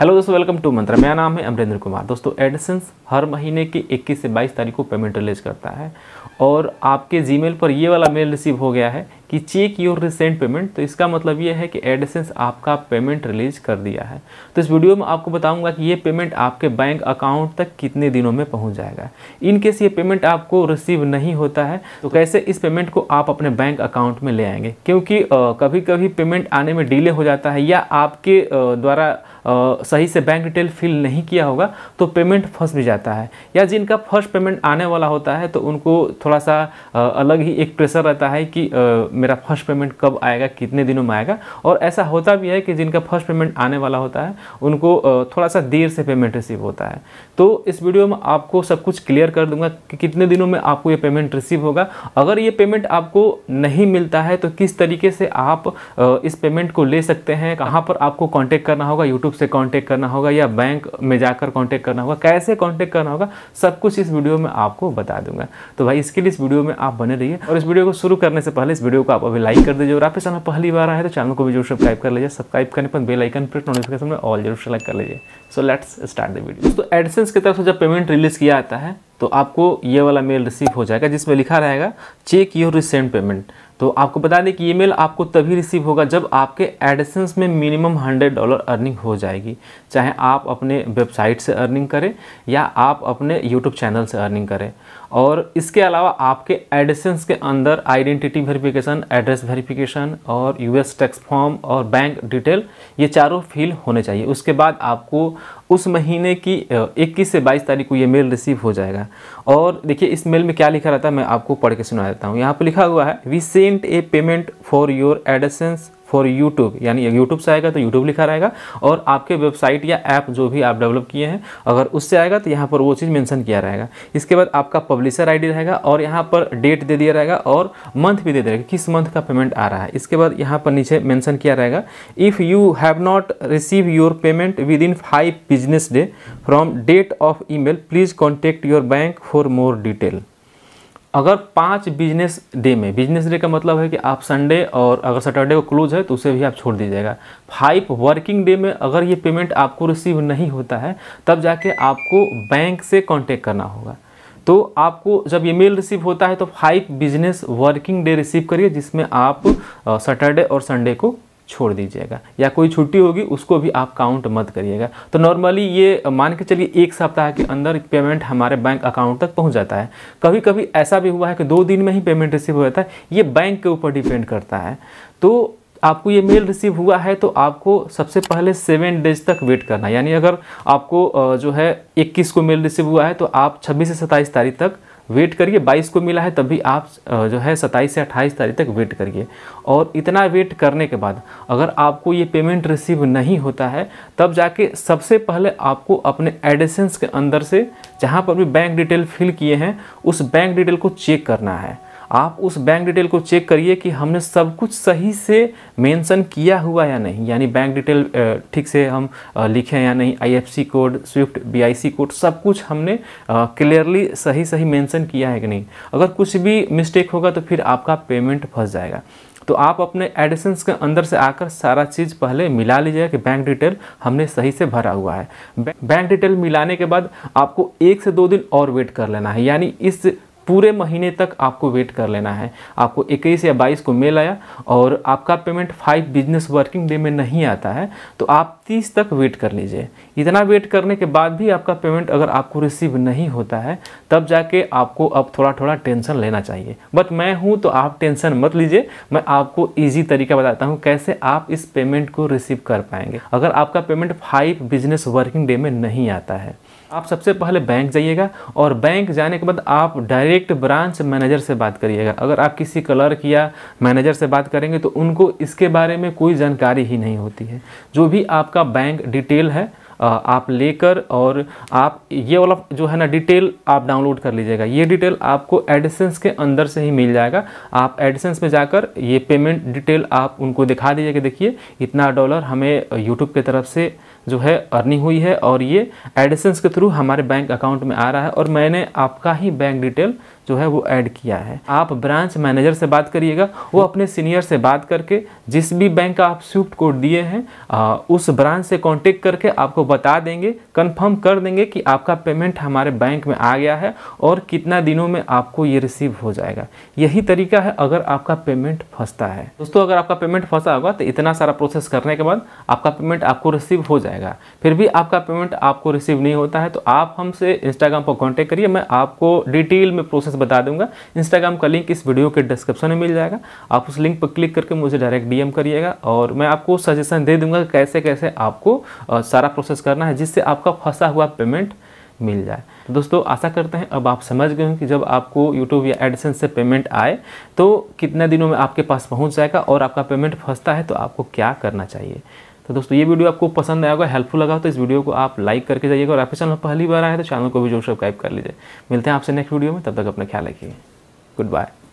hello दोस्तों welcome to मंत्रा मेरा नाम है अमरेंद्र कुमार दोस्तों एडिसन्स हर महीने की 21 से 22 तारीख को पेमेंट रिलीज करता है और आपके जीमेल पर ये वाला मेल रिसीव हो गया है कि चेक योर रिसेंट पेमेंट तो इसका मतलब ये है कि एडिसेंस आपका पेमेंट रिलीज कर दिया है तो इस वीडियो में आपको बताऊंगा कि ये पेमेंट आपके बैंक अकाउंट तक कितने दिनों में पहुंच जाएगा इन केस ये पेमेंट आपको रिसीव नहीं होता है तो कैसे इस पेमेंट को आप अपने बैंक अकाउंट में ले आएंगे क्योंकि आ, कभी कभी पेमेंट आने में डिले हो जाता है या आपके द्वारा सही से बैंक डिटेल फिल नहीं किया होगा तो पेमेंट फंस भी जाता है या जिनका फर्स्ट पेमेंट आने वाला होता है तो उनको थोड़ा सा अलग ही एक प्रेशर रहता है कि मेरा फर्स्ट पेमेंट कब आएगा कितने दिनों में आएगा और ऐसा होता भी है कि जिनका फर्स्ट पेमेंट आने वाला होता है उनको थोड़ा सा देर से पेमेंट रिसीव होता है तो इस वीडियो में आपको सब कुछ क्लियर कर दूंगा कि कितने दिनों में आपको ये पेमेंट रिसीव होगा अगर ये पेमेंट आपको नहीं मिलता है तो किस तरीके से आप इस पेमेंट को ले सकते हैं कहाँ पर आपको कॉन्टैक्ट करना होगा यूट्यूब से कॉन्टैक्ट करना होगा या बैंक में जाकर कॉन्टैक्ट करना होगा कैसे कॉन्टैक्ट करना होगा सब कुछ इस वीडियो में आपको बता दूंगा तो भाई इसके लिए इस वीडियो में आप बने रहिए और इस वीडियो को शुरू करने से पहले इस वीडियो को आप अभी लाइक कर दीजिए और आप इस चैनल पहली बार आए तो चैनल को भी जरूर सब्सक्राइब कर लीजिए सब्सक्राइब करने पर बेल आइकन पर नोटिफिकेशन में ऑल जरूर सेलेक्ट कर लीजिए so let's start the video तो एडसेंस की तरफ से जब पेमेंट रिलीज किया जाता है तो आपको ये वाला मेल रिसीव हो जाएगा जिसमें लिखा रहेगा चेक योर रिसेंट पेमेंट तो आपको बता दें कि ईमेल आपको तभी रिसीव होगा जब आपके एडसेंस में मिनिमम हंड्रेड डॉलर अर्निंग हो जाएगी चाहे आप अपने वेबसाइट से अर्निंग करें या आप अपने यूट्यूब चैनल से अर्निंग करें और इसके अलावा आपके एडसेंस के अंदर आइडेंटिटी वेरिफिकेशन एड्रेस वेरिफिकेशन और यूएस टैक्स फॉर्म और बैंक डिटेल ये चारों फिल होने चाहिए उसके बाद आपको उस महीने की 21 से 22 तारीख को ये मेल रिसीव हो जाएगा और देखिए इस मेल में क्या लिखा रहता है मैं आपको पढ़ के सुना देता हूँ यहाँ पर लिखा हुआ है वी से sent a payment for your AdSense for YouTube यानी यूट्यूब से आएगा तो यूट्यूब लिखा रहेगा और आपके वेबसाइट या ऐप जो भी आप डेवलप किए हैं अगर उससे आएगा तो यहाँ पर वो चीज़ मेंशन किया रहेगा इसके बाद आपका पब्लिशर आईडी रहेगा और यहाँ पर डेट दे दिया रहेगा और मंथ भी दे दिया रहेगा किस मंथ का पेमेंट आ रहा है इसके बाद यहाँ पर नीचे मैंसन किया रहेगा if you have not receive your payment within five business day from date of ई please contact your bank for more detail अगर पाँच बिजनेस डे में बिजनेस डे का मतलब है कि आप संडे और अगर सैटरडे को क्लोज है तो उसे भी आप छोड़ दीजिएगा फाइव वर्किंग डे में अगर ये पेमेंट आपको रिसीव नहीं होता है तब जाके आपको बैंक से कांटेक्ट करना होगा तो आपको जब ये मेल रिसीव होता है तो five business working day receive करिए जिसमें आप सैटरडे और संडे को छोड़ दीजिएगा या कोई छुट्टी होगी उसको भी आप काउंट मत करिएगा तो नॉर्मली ये मान के चलिए एक सप्ताह के अंदर पेमेंट हमारे बैंक अकाउंट तक पहुंच जाता है कभी कभी ऐसा भी हुआ है कि दो दिन में ही पेमेंट रिसीव हो जाता है ये बैंक के ऊपर डिपेंड करता है तो आपको ये मेल रिसीव हुआ है तो आपको सबसे पहले सेवन डेज तक वेट करना यानी अगर आपको जो है इक्कीस को मेल रिसीव हुआ है तो आप छब्बीस से सत्ताईस तारीख तक वेट करिए 22 को मिला है तब भी आप जो है 27 से 28 तारीख तक वेट करिए और इतना वेट करने के बाद अगर आपको ये पेमेंट रिसीव नहीं होता है तब जाके सबसे पहले आपको अपने एडिसन्स के अंदर से जहाँ पर भी बैंक डिटेल फिल किए हैं उस बैंक डिटेल को चेक करना है आप उस बैंक डिटेल को चेक करिए कि हमने सब कुछ सही से मेंशन किया हुआ या नहीं यानी बैंक डिटेल ठीक से हम लिखे या नहीं IFC code swift BIC code सब कुछ हमने क्लियरली सही सही मेंशन किया है कि नहीं अगर कुछ भी मिस्टेक होगा तो फिर आपका पेमेंट फंस जाएगा तो आप अपने एडिशंस के अंदर से आकर सारा चीज़ पहले मिला लीजिएगा कि बैंक डिटेल हमने सही से भरा हुआ है बैंक डिटेल मिलाने के बाद आपको एक से दो दिन और वेट कर लेना है यानी इस पूरे महीने तक आपको वेट कर लेना है आपको इक्कीस या बाईस को मेल आया और आपका payment five business working day में नहीं आता है तो आप तीस तक वेट कर लीजिए इतना वेट करने के बाद भी आपका पेमेंट अगर आपको रिसीव नहीं होता है तब जाके आपको अब थोड़ा थोड़ा टेंशन लेना चाहिए बट मैं हूँ तो आप टेंशन मत लीजिए मैं आपको ईजी तरीका बताता हूँ कैसे आप इस पेमेंट को रिसीव कर पाएंगे अगर आपका payment five business working day में नहीं आता है आप सबसे पहले बैंक जाइएगा और बैंक जाने के बाद आप डायरेक्ट डायरेक्ट ब्रांच मैनेजर से बात करिएगा अगर आप किसी क्लर्क या मैनेजर से बात करेंगे तो उनको इसके बारे में कोई जानकारी ही नहीं होती है जो भी आपका बैंक डिटेल है आप लेकर और आप ये वाला जो है ना डिटेल आप डाउनलोड कर लीजिएगा ये डिटेल आपको एडिसन्स के अंदर से ही मिल जाएगा आप एडिसन्स में जाकर ये पेमेंट डिटेल आप उनको दिखा दीजिए कि देखिए इतना डॉलर हमें यूट्यूब की तरफ से जो है अर्निंग हुई है और ये एडिसन्स के थ्रू हमारे बैंक अकाउंट में आ रहा है और मैंने आपका ही बैंक डिटेल जो है वो ऐड किया है आप ब्रांच मैनेजर से बात करिएगा वो अपने सीनियर से बात करके जिस भी बैंक का आप स्विफ्ट कोड दिए हैं आ, उस ब्रांच से कांटेक्ट करके आपको बता देंगे कंफर्म कर देंगे कि आपका पेमेंट हमारे बैंक में आ गया है और कितना दिनों में आपको ये रिसीव हो जाएगा यही तरीका है अगर आपका पेमेंट फंसता है दोस्तों अगर आपका पेमेंट फंसा होगा तो इतना सारा प्रोसेस करने के बाद आपका पेमेंट आपको रिसीव हो जाएगा फिर भी आपका पेमेंट आपको रिसीव नहीं होता है तो आप हमसे इंस्टाग्राम पर कॉन्टेक्ट करिए मैं आपको डिटेल में प्रोसेस से बता दूंगा इंस्टाग्राम का लिंक इस वीडियो के डिस्क्रिप्शन में मिल जाएगा आप उस लिंक पर क्लिक करके मुझे डायरेक्ट डीएम करिएगा और मैं आपको सजेशन दे दूंगा कैसे कैसे आपको सारा प्रोसेस करना है जिससे आपका फंसा हुआ पेमेंट मिल जाए तो दोस्तों आशा करते हैं अब आप समझ गए हैं कि जब आपको यूट्यूब या एडिसन से पेमेंट आए तो कितने दिनों में आपके पास पहुंच जाएगा और आपका पेमेंट फंसता है तो आपको क्या करना चाहिए तो दोस्तों ये वीडियो आपको पसंद आया होगा हेल्पफुल लगा तो इस वीडियो को आप लाइक करके जाइएगा और आपके चैनल पहली बार आए तो चैनल को भी जरूर सब्सक्राइब कर लीजिए मिलते हैं आपसे नेक्स्ट वीडियो में तब तक अपना ख्याल रखिए गुड बाय